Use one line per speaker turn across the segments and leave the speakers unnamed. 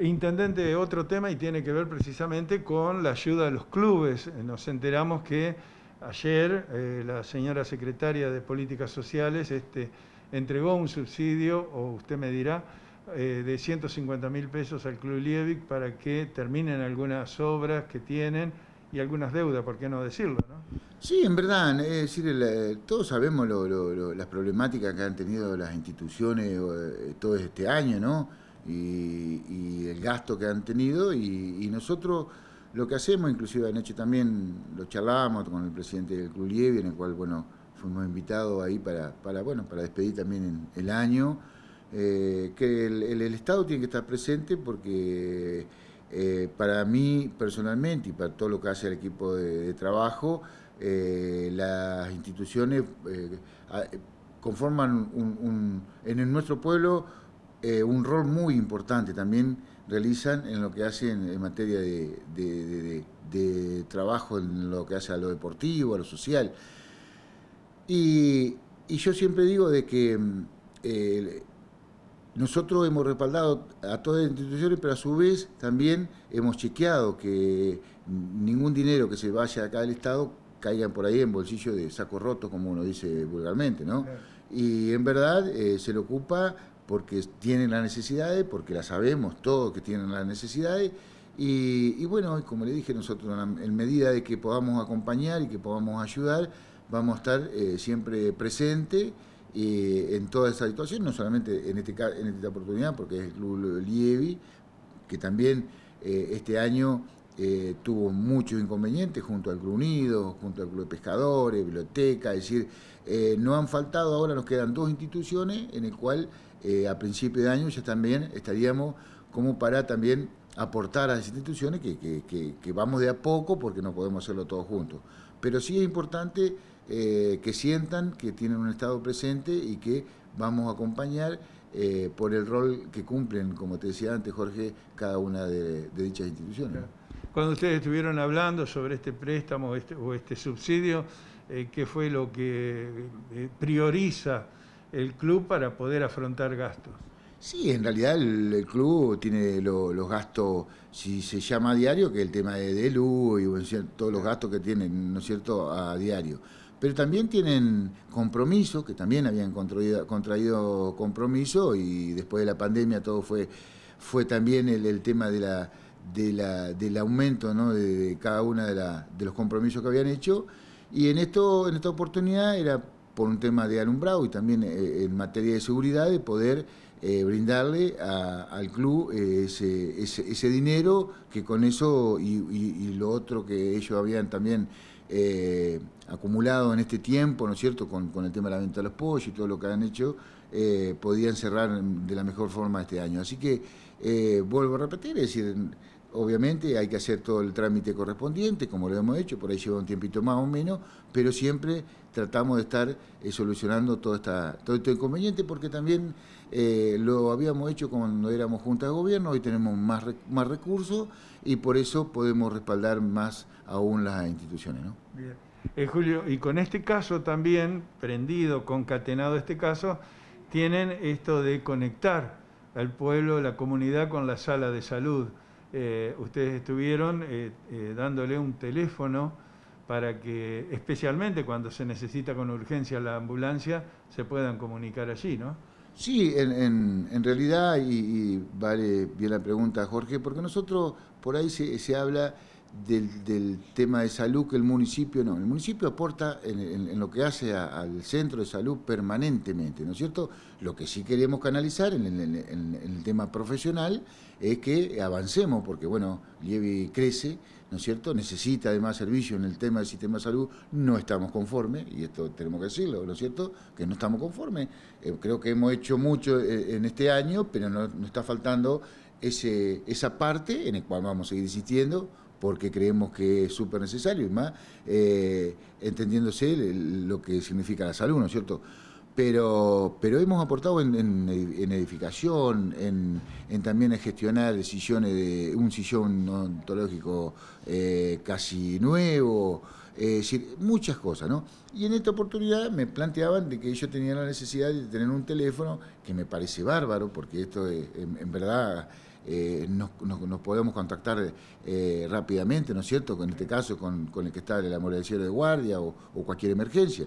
Intendente, otro tema y tiene que ver precisamente con la ayuda de los clubes. Eh, nos enteramos que ayer eh, la señora secretaria de Políticas Sociales este, entregó un subsidio, o usted me dirá, eh, de 150 mil pesos al Club Lievic para que terminen algunas obras que tienen y algunas deudas, ¿por qué no decirlo?
Sí, en verdad, es decir, todos sabemos lo, las problemáticas que han tenido las instituciones todo este año, ¿no? y, el gasto que han tenido y, nosotros lo que hacemos, inclusive anoche también lo charlábamos con el presidente del Club en el cual, bueno, fuimos invitados ahí para, bueno, para despedir también el año, eh, que el, Estado tiene que estar presente porque eh, para mí personalmente y para todo lo que hace el equipo de, trabajo, eh, las instituciones conforman en nuestro pueblo eh, un rol muy importante también realizan en lo que hacen en materia de, trabajo, en lo que hace a lo deportivo, a lo social. Y, yo siempre digo de que mm, nosotros hemos respaldado a todas las instituciones, pero a su vez también hemos chequeado que ningún dinero que se vaya acá del Estado caiga por ahí en bolsillo de saco roto como uno dice vulgarmente, ¿no? Y en verdad eh, se le ocupa porque tienen las necesidades, porque las sabemos todos que tienen las necesidades. Y, bueno, como le dije, nosotros en medida de que podamos acompañar y que podamos ayudar, vamos a estar eh, siempre presente eh, en toda esa situación, no solamente en, este, en esta oportunidad, porque es el Club Lievi, que también eh, este año eh, tuvo muchos inconvenientes junto al Club Unido, junto al Club de Pescadores, Biblioteca, es decir, eh, no han faltado, ahora nos quedan dos instituciones en el cual eh, a principio de año ya también estaríamos como para también aportar a las instituciones que, que, vamos de a poco porque no podemos hacerlo todos juntos. Pero sí es importante que sientan que tienen un Estado presente y que vamos a acompañar por el rol que cumplen, como te decía antes Jorge, cada una de, dichas instituciones
cuando ustedes estuvieron hablando sobre este préstamo este, o este subsidio, eh, qué fue lo que eh, prioriza el club para poder afrontar gastos.
Sí, en realidad el, club tiene los gastos, si se llama a diario, que el tema de, Delu y todos los gastos que tienen, ¿no es cierto?, a diario. Pero también tienen compromisos, que también habían contraído, contraído compromiso y después de la pandemia todo fue, fue también el tema de la, de la, del aumento de, cada uno de, de, los compromisos que habían hecho. Y en, esto, en esta oportunidad era por un tema de alumbrado y también eh, en materia de seguridad de poder eh, brindarle al club eh, ese, ese, dinero que con eso y, lo otro que ellos habían también acumulado en este tiempo, ¿no es cierto?, con, con, el tema de la venta de los pollos y todo lo que han hecho, podían cerrar de la mejor forma este año. Así que vuelvo a repetir, es decir Obviamente hay que hacer todo el trámite correspondiente, como lo hemos hecho, por ahí lleva un tiempito más o menos, pero siempre tratamos de estar eh, solucionando todo, esta, todo este inconveniente, porque también eh, lo habíamos hecho cuando éramos junta de gobierno, hoy tenemos más, más recursos y por eso podemos respaldar más aún las instituciones.
Bien. Eh, Julio, y con este caso también, prendido, concatenado este caso, tienen esto de conectar al pueblo, la comunidad con la sala de salud. Eh, ustedes estuvieron eh, eh, dándole un teléfono para que, especialmente cuando se necesita con urgencia la ambulancia, se puedan comunicar allí, ¿no?
Sí, en, en, realidad, y, y, vale bien la pregunta, Jorge, porque nosotros por ahí se, se habla del, tema de salud que el municipio no. El municipio aporta en, lo que hace al centro de salud permanentemente, ¿no es cierto? Lo que sí queremos canalizar en, el tema profesional es que avancemos, porque bueno, Lievi crece, ¿no es cierto? Necesita además servicio en el tema del sistema de salud, no estamos conformes, y esto tenemos que decirlo, ¿no es cierto? Que no estamos conformes. Eh, creo que hemos hecho mucho eh, en este año, pero nos no está faltando ese, esa parte en la cual vamos a seguir insistiendo porque creemos que es súper necesario y más eh, entendiéndose lo que significa la salud, ¿no es cierto? Pero, pero hemos aportado en, edificación, en, también en gestionar decisiones de un sillón ontológico eh, casi nuevo, eh, decir, muchas cosas, ¿no? Y en esta oportunidad me planteaban de que yo tenía la necesidad de tener un teléfono, que me parece bárbaro, porque esto es, en verdad eh, nos, podemos contactar eh, rápidamente, ¿no es cierto? En este caso con, el que está el amor cielo de guardia o, cualquier emergencia.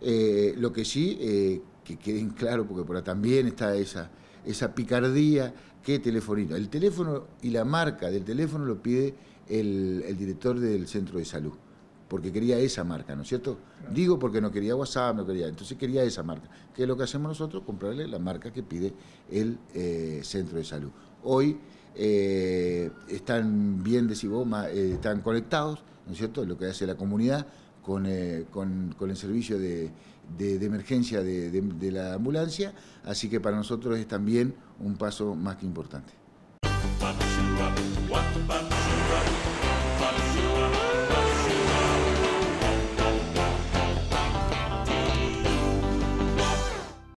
Eh, lo que sí, que queden claro, porque por ahí también está esa, esa picardía, que telefonino El teléfono y la marca del teléfono lo pide el director del centro de salud porque quería esa marca, ¿no es cierto? Digo porque no quería WhatsApp, no quería, entonces quería esa marca. ¿Qué es lo que hacemos nosotros? Comprarle la marca que pide el eh, centro de salud. Hoy eh, están bien, de eh, están conectados, ¿no es cierto?, lo que hace la comunidad con, el servicio de, emergencia de, de la ambulancia, así que para nosotros es también un paso más que importante.